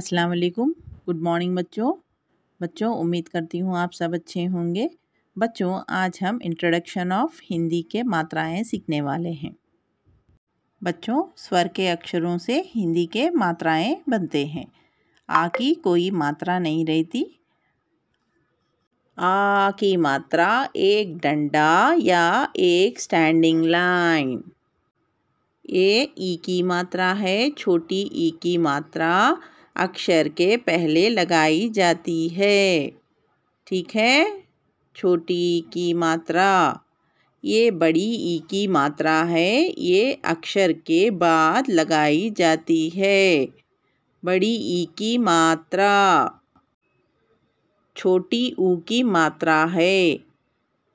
अस्सलाम वालेकुम good morning बच्चों बच्चों उम्मीद करती हूँ आप सब अच्छे होंगे बच्चों आज हम इंट्रोडक्शन ऑफ हिंदी के मात्राएं सीखने वाले हैं बच्चों स्वर के अक्षरों से हिंदी के मात्राएं बनते हैं आ की कोई मात्रा नहीं रहती आ की मात्रा एक डंडा या एक स्टैंडिंग लाइन ए ई की मात्रा है छोटी ई की मात्रा अक्षर के पहले लगाई जाती है ठीक है छोटी ई e की मात्रा ये बड़ी ई e की मात्रा है ये अक्षर के बाद लगाई जाती है बड़ी ई e की मात्रा छोटी ऊ की मात्रा है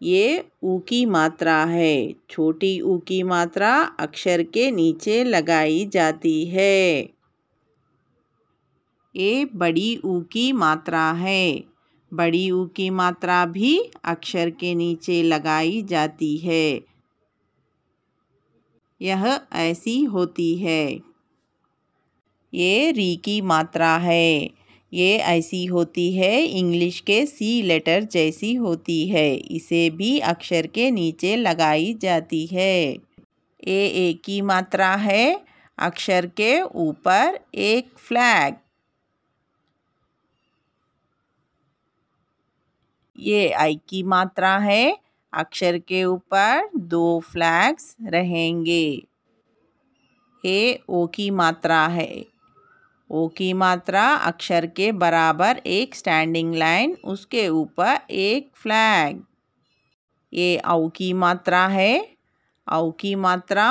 ये ऊ की मात्रा है छोटी ऊ की मात्रा अक्षर के नीचे लगाई जाती है ये बड़ी ऊ की मात्रा है बड़ी ऊ की मात्रा भी अक्षर के नीचे लगाई जाती है यह ऐसी होती है ये री की मात्रा है ये ऐसी होती है इंग्लिश के सी लेटर जैसी होती है इसे भी अक्षर के नीचे लगाई जाती है ए ए की मात्रा है अक्षर के ऊपर एक फ्लैग ये आई की मात्रा है अक्षर के ऊपर दो फ्लैग्स रहेंगे ए ओ की मात्रा है ओ की मात्रा अक्षर के बराबर एक स्टैंडिंग लाइन उसके ऊपर एक फ्लैग ये औ की मात्रा है औ की मात्रा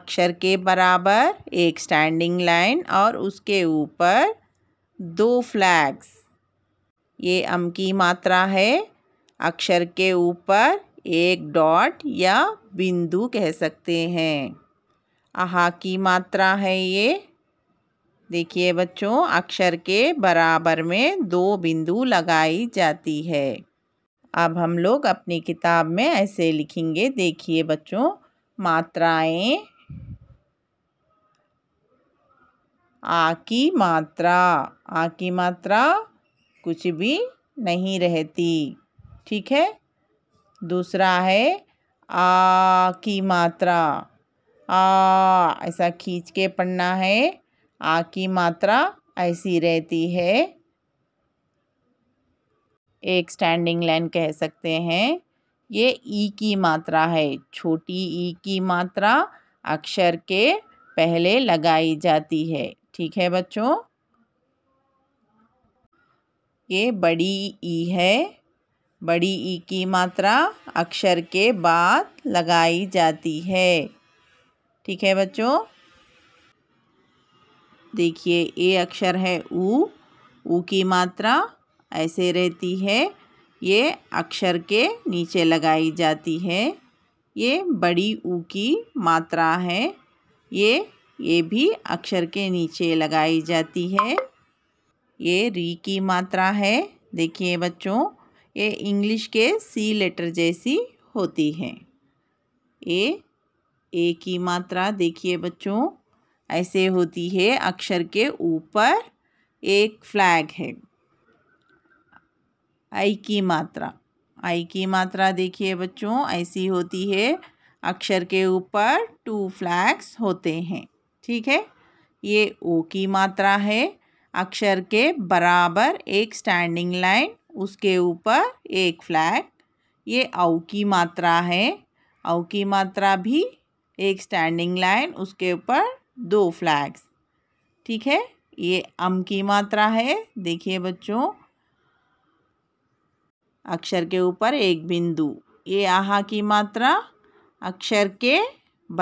अक्षर के बराबर एक स्टैंडिंग लाइन और उसके ऊपर दो फ्लैग्स ये अम की मात्रा है अक्षर के ऊपर एक डॉट या बिंदु कह सकते हैं आहा की मात्रा है ये देखिए बच्चों अक्षर के बराबर में दो बिंदु लगाई जाती है अब हम लोग अपनी किताब में ऐसे लिखेंगे देखिए बच्चों मात्राएं आ की मात्रा आ की मात्रा कुछ भी नहीं रहती ठीक है दूसरा है आ की मात्रा आ ऐसा खींच के पढ़ना है आ की मात्रा ऐसी रहती है एक स्टैंडिंग लाइन कह सकते हैं ये ई की मात्रा है छोटी ई की मात्रा अक्षर के पहले लगाई जाती है ठीक है बच्चों ये बड़ी ई है बड़ी ई की मात्रा अक्षर के बाद लगाई जाती है ठीक है बच्चों देखिए ए अक्षर है ऊ ऊ की मात्रा ऐसे रहती है ये अक्षर के नीचे लगाई जाती है ये बड़ी ऊ की मात्रा है ये ये भी अक्षर के नीचे लगाई जाती है ये री की मात्रा है देखिए बच्चों ये इंग्लिश के सी लेटर जैसी होती है ये ए की मात्रा देखिए बच्चों ऐसे होती है अक्षर के ऊपर एक फ्लैग है आई की मात्रा आई की मात्रा देखिए बच्चों ऐसी होती है अक्षर के ऊपर टू फ्लैग्स होते हैं ठीक है ये ओ की मात्रा है अक्षर के बराबर एक स्टैंडिंग लाइन उसके ऊपर एक फ्लैग ये औ की मात्रा है औ की मात्रा भी एक स्टैंडिंग लाइन उसके ऊपर दो फ्लैग्स ठीक है ये अम की मात्रा है देखिए बच्चों अक्षर के ऊपर एक बिंदु ये आहा की मात्रा अक्षर के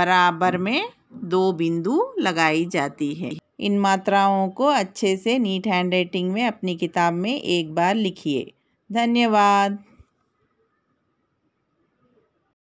बराबर में दो बिंदु लगाई जाती है इन मात्राओं को अच्छे से नीट हैंड राइटिंग में अपनी किताब में एक बार लिखिए धन्यवाद